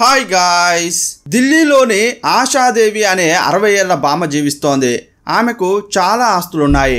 hi guys ఢిల్లీలోని ఆశాదేవి అనే అరవై ఏళ్ల బామ జీవిస్తోంది ఆమెకు చాలా ఆస్తులున్నాయి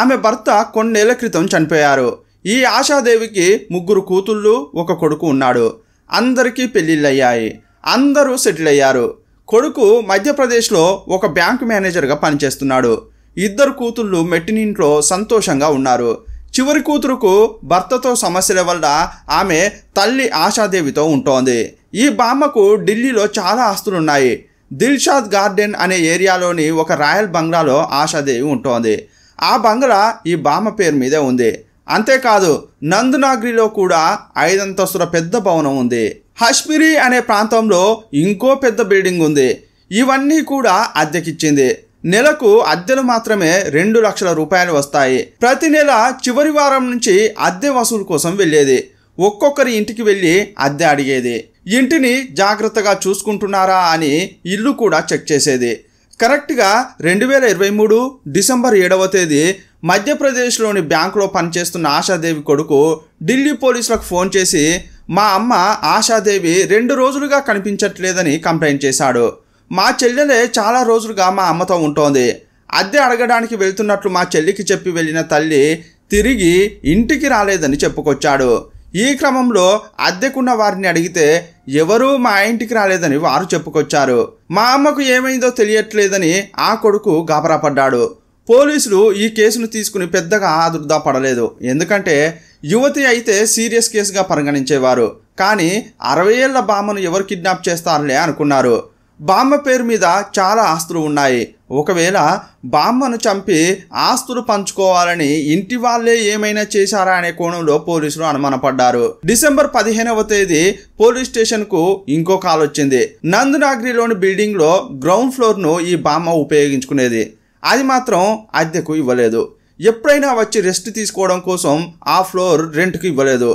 ఆమె భర్త కొన్నేళ్ల క్రితం చనిపోయారు ఈ ఆశాదేవికి ముగ్గురు కూతుళ్ళు ఒక కొడుకు ఉన్నాడు అందరికీ పెళ్ళిళ్ళయ్యాయి అందరూ సెటిల్ అయ్యారు కొడుకు మధ్యప్రదేశ్లో ఒక బ్యాంకు మేనేజర్గా పనిచేస్తున్నాడు ఇద్దరు కూతుళ్ళు మెట్టినింట్లో సంతోషంగా ఉన్నారు చివరి కూతురుకు భర్తతో సమస్యల వల్ల ఆమె తల్లి ఆశాదేవితో ఉంటోంది ఈ బామ్మకు ఢిల్లీలో చాలా ఆస్తులున్నాయి దిల్షాద్ గార్డెన్ అనే ఏరియాలోని ఒక రాయల్ బంగ్లాలో ఆశాదేవి ఉంటోంది ఆ బంగ్లా ఈ బామ్మ పేరు మీదే ఉంది అంతేకాదు నందునాగ్రిలో కూడా ఐదంతస్తుల పెద్ద భవనం ఉంది హష్మిరి అనే ప్రాంతంలో ఇంకో పెద్ద బిల్డింగ్ ఉంది ఇవన్నీ కూడా అద్దెకిచ్చింది నెలకు అద్దెలు మాత్రమే రెండు లక్షల రూపాయలు వస్తాయి ప్రతి నెల చివరి వారం నుంచి అద్దె వసూలు కోసం వెళ్ళేది ఒక్కొక్కరి ఇంటికి వెళ్ళి అద్దె అడిగేది ఇంటిని జాగ్రత్తగా చూసుకుంటున్నారా అని ఇల్లు కూడా చెక్ చేసేది కరెక్ట్గా రెండు వేల ఇరవై మూడు డిసెంబర్ ఏడవ తేదీ మధ్యప్రదేశ్లోని బ్యాంకులో పనిచేస్తున్న ఆశాదేవి కొడుకు ఢిల్లీ పోలీసులకు ఫోన్ చేసి మా అమ్మ ఆశాదేవి రెండు రోజులుగా కనిపించట్లేదని కంప్లైంట్ చేశాడు మా చెల్లెలే చాలా రోజులుగా మా అమ్మతో ఉంటోంది అద్దె అడగడానికి వెళ్తున్నట్లు మా చెల్లికి చెప్పి వెళ్ళిన తల్లి తిరిగి ఇంటికి రాలేదని చెప్పుకొచ్చాడు ఈ క్రమంలో అద్దెకున్న వారిని అడిగితే ఎవరూ మా ఇంటికి రాలేదని వారు చెప్పుకొచ్చారు మా అమ్మకు ఏమైందో తెలియట్లేదని ఆ కొడుకు గాబరా పడ్డాడు పోలీసులు ఈ కేసును తీసుకుని పెద్దగా ఆదుర్దా పడలేదు ఎందుకంటే యువతి అయితే సీరియస్ కేసుగా పరిగణించేవారు కానీ అరవై ఏళ్ల బామ్మను ఎవరు కిడ్నాప్ చేస్తారులే అనుకున్నారు బామ్మ పేరు మీద చాలా ఆస్తులు ఉన్నాయి ఒకవేళ బామ్మను చంపి ఆస్తులు పంచుకోవాలని ఇంటి వాళ్ళే ఏమైనా చేశారా అనే కోణంలో పోలీసులు అనుమానపడ్డారు డిసెంబర్ పదిహేనవ తేదీ పోలీస్ స్టేషన్ కు ఇంకో కాల్ వచ్చింది నందునాగిరిలోని బిల్డింగ్ లో గ్రౌండ్ ఫ్లోర్ ను ఈ బామ్మ ఉపయోగించుకునేది అది మాత్రం అద్దెకు ఇవ్వలేదు ఎప్పుడైనా వచ్చి రెస్ట్ తీసుకోవడం కోసం ఆ ఫ్లోర్ రెంట్కు ఇవ్వలేదు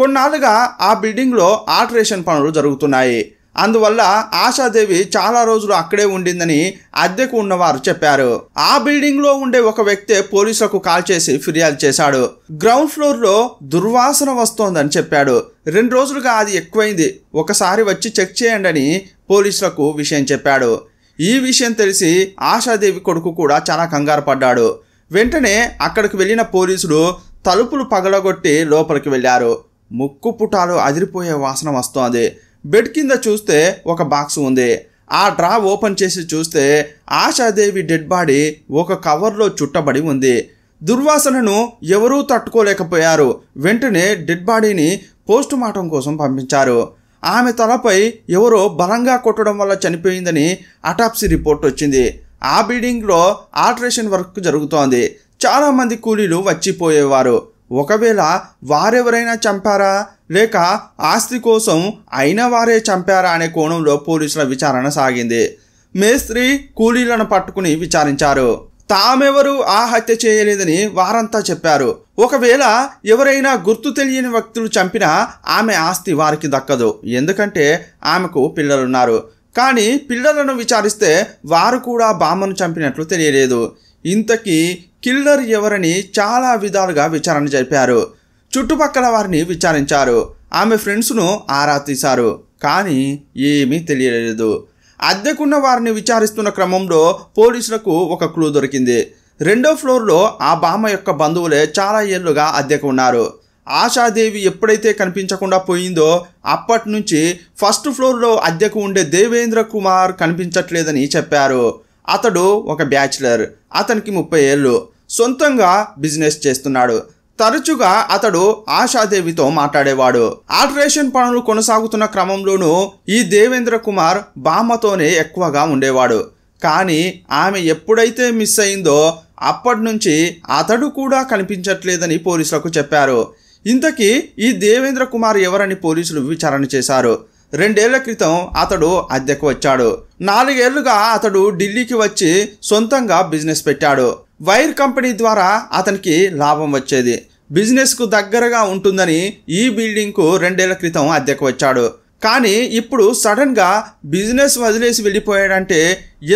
కొన్నాళ్ళుగా ఆ బిల్డింగ్లో ఆల్టరేషన్ పనులు జరుగుతున్నాయి అందువల్ల ఆశాదేవి చాలా రోజులు అక్కడే ఉండిందని అద్దెకు ఉన్నవారు చెప్పారు ఆ బిల్డింగ్లో ఉండే ఒక వ్యక్తే పోలీసులకు కాల్ చేసి ఫిర్యాదు చేశాడు గ్రౌండ్ ఫ్లోర్లో దుర్వాసన వస్తోందని చెప్పాడు రెండు రోజులుగా అది ఎక్కువైంది ఒకసారి వచ్చి చెక్ చేయండి అని పోలీసులకు విషయం చెప్పాడు ఈ విషయం తెలిసి ఆశాదేవి కొడుకు కూడా చాలా కంగారు పడ్డాడు వెంటనే అక్కడికి వెళ్ళిన పోలీసులు తలుపులు పగలగొట్టి లోపలికి వెళ్ళారు ముక్కు పుటాలు అదిరిపోయే వాసన వస్తోంది బెడ్ కింద చూస్తే ఒక బాక్స్ ఉంది ఆ డ్రా ఓపెన్ చేసి చూస్తే ఆశాదేవి డెడ్ బాడీ ఒక కవర్లో చుట్టబడి ఉంది దుర్వాసనను ఎవరూ తట్టుకోలేకపోయారు వెంటనే డెడ్ బాడీని పోస్ట్ మార్టం కోసం పంపించారు ఆమె తలపై ఎవరో బలంగా కొట్టడం వల్ల చనిపోయిందని అటాప్సీ రిపోర్ట్ వచ్చింది ఆ బిల్డింగ్లో ఆల్ట్రేషన్ వర్క్ జరుగుతోంది చాలామంది కూలీలు వచ్చిపోయేవారు ఒకవేళ వారెవరైనా చంపారా లేక ఆస్తి కోసం అయిన వారే చంపారా అనే కోణంలో పోలీసుల విచారణ సాగింది మేస్త్రి కూలీలను పట్టుకుని విచారించారు తామెవరు ఆ హత్య చేయలేదని వారంతా చెప్పారు ఒకవేళ ఎవరైనా గుర్తు తెలియని వ్యక్తులు చంపినా ఆమె ఆస్తి వారికి దక్కదు ఎందుకంటే ఆమెకు పిల్లలున్నారు కానీ పిల్లలను విచారిస్తే వారు కూడా బామ్మను చంపినట్లు తెలియలేదు ఇంతకీ కిల్లర్ ఎవరని చాలా విధాలుగా విచారణ జరిపారు చుట్టుపక్కల వారిని విచారించారు ఆమె ఫ్రెండ్స్ను ఆరా తీశారు కానీ ఏమీ తెలియలేదు అద్దెకున్న వారిని విచారిస్తున్న క్రమంలో పోలీసులకు ఒక క్లూ దొరికింది రెండో ఫ్లోర్లో ఆ బామ్మ యొక్క బంధువులే చాలా ఏళ్లుగా అద్దెకు ఉన్నారు ఆశాదేవి ఎప్పుడైతే కనిపించకుండా పోయిందో అప్పటి నుంచి ఫస్ట్ ఫ్లోర్లో అద్దెకు ఉండే దేవేంద్ర కుమార్ కనిపించట్లేదని చెప్పారు అతడు ఒక బ్యాచిలర్ అతనికి ముప్పై ఏళ్ళు సొంతంగా బిజినెస్ చేస్తున్నాడు తరచుగా అతడు ఆశాదేవితో మాట్లాడేవాడు ఆల్టరేషన్ పనులు కొనసాగుతున్న క్రమంలోనూ ఈ దేవేంద్ర కుమార్ బామ్మతోనే ఎక్కువగా ఉండేవాడు కానీ ఆమె ఎప్పుడైతే మిస్ అయిందో అప్పటి నుంచి అతడు కూడా కనిపించట్లేదని పోలీసులకు చెప్పారు ఇంతకీ ఈ దేవేంద్ర కుమార్ ఎవరని పోలీసులు విచారణ చేశారు రెండేళ్ల క్రితం అతడు అద్దెకు వచ్చాడు నాలుగేళ్లుగా అతడు ఢిల్లీకి వచ్చి సొంతంగా బిజినెస్ పెట్టాడు వైర్ కంపెనీ ద్వారా అతనికి లాభం వచ్చేది బిజినెస్కు దగ్గరగా ఉంటుందని ఈ బిల్డింగ్కు రెండేళ్ల క్రితం అద్దెకు వచ్చాడు కానీ ఇప్పుడు సడన్గా బిజినెస్ వదిలేసి వెళ్ళిపోయాడంటే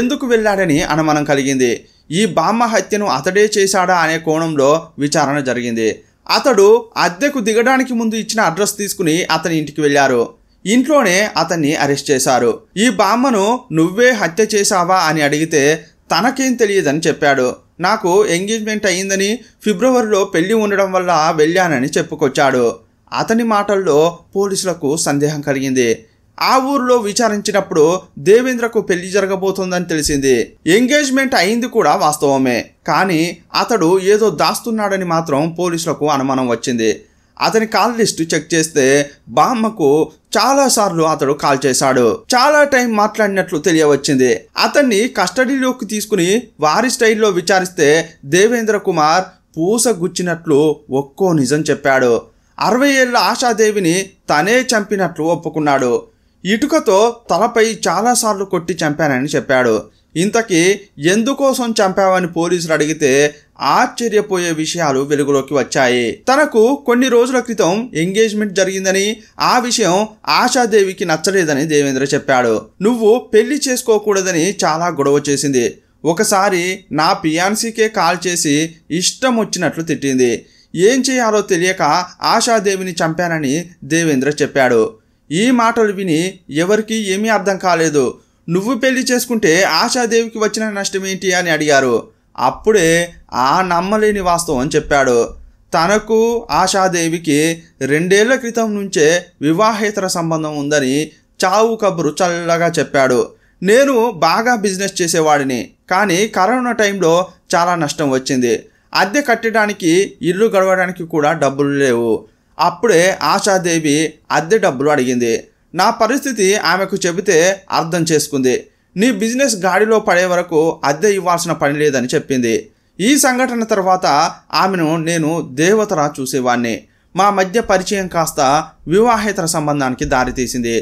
ఎందుకు వెళ్ళాడని అనుమానం కలిగింది ఈ బామ్మ హత్యను అతడే చేశాడా అనే కోణంలో విచారణ జరిగింది అతడు అద్దెకు దిగడానికి ముందు ఇచ్చిన అడ్రస్ తీసుకుని అతని ఇంటికి వెళ్ళారు ఇంట్లోనే అతన్ని అరెస్ట్ చేశారు ఈ బామ్మను నువ్వే హత్య చేశావా అని అడిగితే తనకేం తెలియదని చెప్పాడు నాకు ఎంగేజ్మెంట్ అయ్యిందని ఫిబ్రవరిలో పెళ్లి ఉండడం వల్ల వెళ్ళానని చెప్పుకొచ్చాడు అతని మాటల్లో పోలీసులకు సందేహం కలిగింది ఆ ఊరిలో విచారించినప్పుడు దేవేంద్రకు పెళ్లి జరగబోతోందని తెలిసింది ఎంగేజ్మెంట్ అయింది కూడా వాస్తవమే కానీ అతడు ఏదో దాస్తున్నాడని మాత్రం పోలీసులకు అనుమానం వచ్చింది అతని కాల్ లిస్ట్ చెక్ చేస్తే బామ్మకు చాలాసార్లు అతడు కాల్ చేశాడు చాలా టైం మాట్లాడినట్లు తెలియవచ్చింది అతన్ని కస్టడీలోకి తీసుకుని వారి స్టైల్లో విచారిస్తే దేవేంద్ర కుమార్ పూస గుచ్చినట్లు ఒక్కో నిజం చెప్పాడు అరవై ఏళ్ళ ఆశాదేవిని తనే చంపినట్లు ఒప్పుకున్నాడు ఇటుకతో తలపై చాలాసార్లు కొట్టి చంపానని చెప్పాడు ఇంతకీ ఎందుకోసం చంపావని పోలీసులు అడిగితే ఆశ్చర్యపోయే విషయాలు వెలుగులోకి వచ్చాయి తనకు కొన్ని రోజుల క్రితం ఎంగేజ్మెంట్ జరిగిందని ఆ విషయం ఆశాదేవికి నచ్చలేదని దేవేంద్ర చెప్పాడు నువ్వు పెళ్లి చేసుకోకూడదని చాలా గొడవ చేసింది ఒకసారి నా పియాన్సీకే కాల్ చేసి ఇష్టం వచ్చినట్లు తిట్టింది ఏం చేయాలో తెలియక ఆశాదేవిని చంపానని దేవేంద్ర చెప్పాడు ఈ మాటలు విని ఎవరికీ ఏమీ అర్థం కాలేదు నువ్వు పెళ్లి చేసుకుంటే ఆశాదేవికి వచ్చిన నష్టమేంటి అని అడిగారు అప్పుడే ఆ నమ్మలేని వాస్తవం చెప్పాడు తనకు ఆశాదేవికి రెండేళ్ల క్రితం నుంచే వివాహేతర సంబంధం ఉందని చావు కబురు చల్లగా చెప్పాడు నేను బాగా బిజినెస్ చేసేవాడిని కానీ కరోనా టైంలో చాలా నష్టం వచ్చింది అద్దె కట్టడానికి ఇల్లు గడవడానికి కూడా డబ్బులు లేవు అప్పుడే ఆశాదేవి అద్దె డబ్బులు అడిగింది నా పరిస్థితి ఆమెకు చెబితే అర్థం చేసుకుంది నీ బిజినెస్ గాడిలో పడే వరకు అద్దె ఇవ్వాల్సిన పని లేదని చెప్పింది ఈ సంఘటన తర్వాత ఆమెను నేను దేవతరా చూసేవాణ్ణి మా మధ్య పరిచయం కాస్త వివాహేతర సంబంధానికి దారితీసింది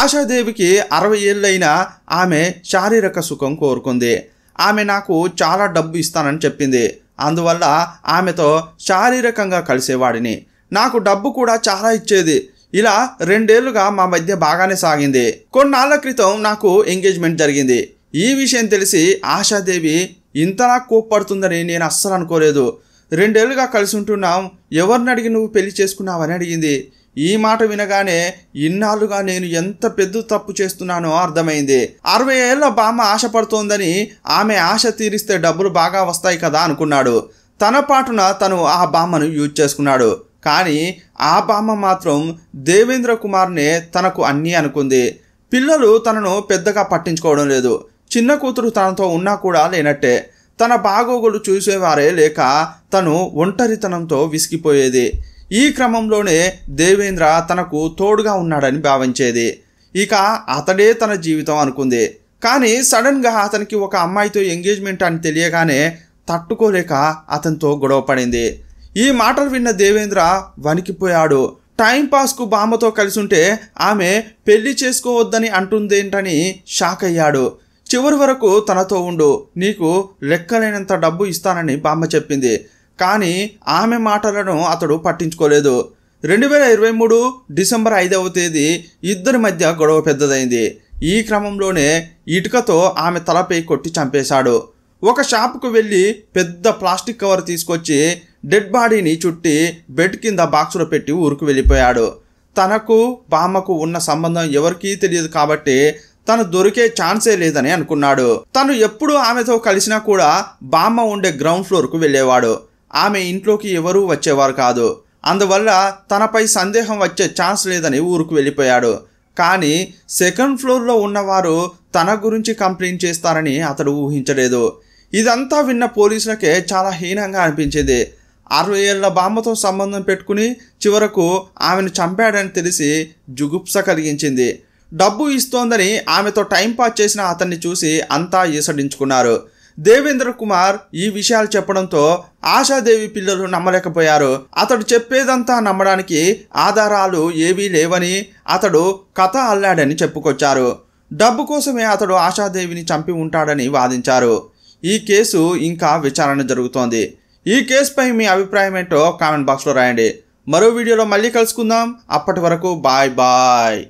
ఆశాదేవికి అరవై ఏళ్ళైనా ఆమె శారీరక సుఖం కోరుకుంది ఆమె నాకు చాలా డబ్బు ఇస్తానని చెప్పింది అందువల్ల ఆమెతో శారీరకంగా కలిసేవాడిని నాకు డబ్బు కూడా చాలా ఇచ్చేది ఇలా రెండేళ్లుగా మా మధ్య బాగానే సాగింది కొన్నాళ్ల క్రితం నాకు ఎంగేజ్మెంట్ జరిగింది ఈ విషయం తెలిసి ఆశాదేవి నాకు కోప్పడుతుందని నేను అస్సలు అనుకోలేదు రెండేళ్లుగా కలిసి ఉంటున్నాం ఎవరిని అడిగి నువ్వు పెళ్లి చేసుకున్నావని అడిగింది ఈ మాట వినగానే ఇన్నాళ్ళుగా నేను ఎంత పెద్ద తప్పు చేస్తున్నానో అర్థమైంది అరవై ఏళ్ళ బామ్మ ఆశపడుతోందని ఆమె ఆశ తీరిస్తే డబ్బులు బాగా వస్తాయి కదా అనుకున్నాడు తన పాటున తను ఆ బామ్మను యూజ్ చేసుకున్నాడు కానీ ఆ బామ్మ మాత్రం దేవేంద్ర కుమార్నే తనకు అన్నీ అనుకుంది పిల్లలు తనను పెద్దగా పట్టించుకోవడం లేదు చిన్న కూతురు తనతో ఉన్నా కూడా లేనట్టే తన బాగోగులు చూసేవారే లేక తను ఒంటరితనంతో విసిగిపోయేది ఈ క్రమంలోనే దేవేంద్ర తనకు తోడుగా ఉన్నాడని భావించేది ఇక అతడే తన జీవితం అనుకుంది కానీ సడన్గా అతనికి ఒక అమ్మాయితో ఎంగేజ్మెంట్ అని తెలియగానే తట్టుకోలేక అతనితో గొడవ పడింది ఈ మాటలు విన్న దేవేంద్ర వణికిపోయాడు టైంపాస్కు బామ్మతో కలిసి ఉంటే ఆమె పెళ్లి చేసుకోవద్దని అంటుందేంటని షాక్ అయ్యాడు చివరి వరకు తనతో ఉండు నీకు లెక్కలేనంత డబ్బు ఇస్తానని బామ్మ చెప్పింది కానీ ఆమె మాటలను అతడు పట్టించుకోలేదు రెండు వేల ఇరవై మూడు డిసెంబర్ ఐదవ తేదీ ఇద్దరి మధ్య గొడవ పెద్దదైంది ఈ క్రమంలోనే ఇటుకతో ఆమె తలపై కొట్టి చంపేశాడు ఒక షాప్కు వెళ్ళి పెద్ద ప్లాస్టిక్ కవర్ తీసుకొచ్చి డెడ్ బాడీని చుట్టి బెడ్ కింద బాక్స్లో పెట్టి ఊరుకు వెళ్ళిపోయాడు తనకు బామ్మకు ఉన్న సంబంధం ఎవరికీ తెలియదు కాబట్టి తను దొరికే ఛాన్సే లేదని అనుకున్నాడు తను ఎప్పుడు ఆమెతో కలిసినా కూడా బామ్మ ఉండే గ్రౌండ్ ఫ్లోర్కు వెళ్ళేవాడు ఆమె ఇంట్లోకి ఎవరూ వచ్చేవారు కాదు అందువల్ల తనపై సందేహం వచ్చే ఛాన్స్ లేదని ఊరుకు వెళ్ళిపోయాడు కానీ సెకండ్ ఫ్లోర్లో ఉన్నవారు తన గురించి కంప్లైంట్ చేస్తారని అతడు ఊహించలేదు ఇదంతా విన్న పోలీసులకే చాలా హీనంగా అనిపించేది అరవై ఏళ్ళ బామ్మతో సంబంధం పెట్టుకుని చివరకు ఆమెను చంపాడని తెలిసి జుగుప్స కలిగించింది డబ్బు ఇస్తోందని ఆమెతో టైంపాస్ చేసిన అతన్ని చూసి అంతా ఈసడించుకున్నారు దేవేంద్ర కుమార్ ఈ విషయాలు చెప్పడంతో ఆశాదేవి పిల్లలు నమ్మలేకపోయారు అతడు చెప్పేదంతా నమ్మడానికి ఆధారాలు ఏవీ లేవని అతడు కథ అల్లాడని చెప్పుకొచ్చారు డబ్బు కోసమే అతడు ఆశాదేవిని చంపి ఉంటాడని వాదించారు ఈ కేసు ఇంకా విచారణ జరుగుతోంది ఈ కేసుపై మీ అభిప్రాయం ఏంటో కామెంట్ బాక్స్లో రాయండి మరో వీడియోలో మళ్ళీ కలుసుకుందాం అప్పటి వరకు బాయ్ బాయ్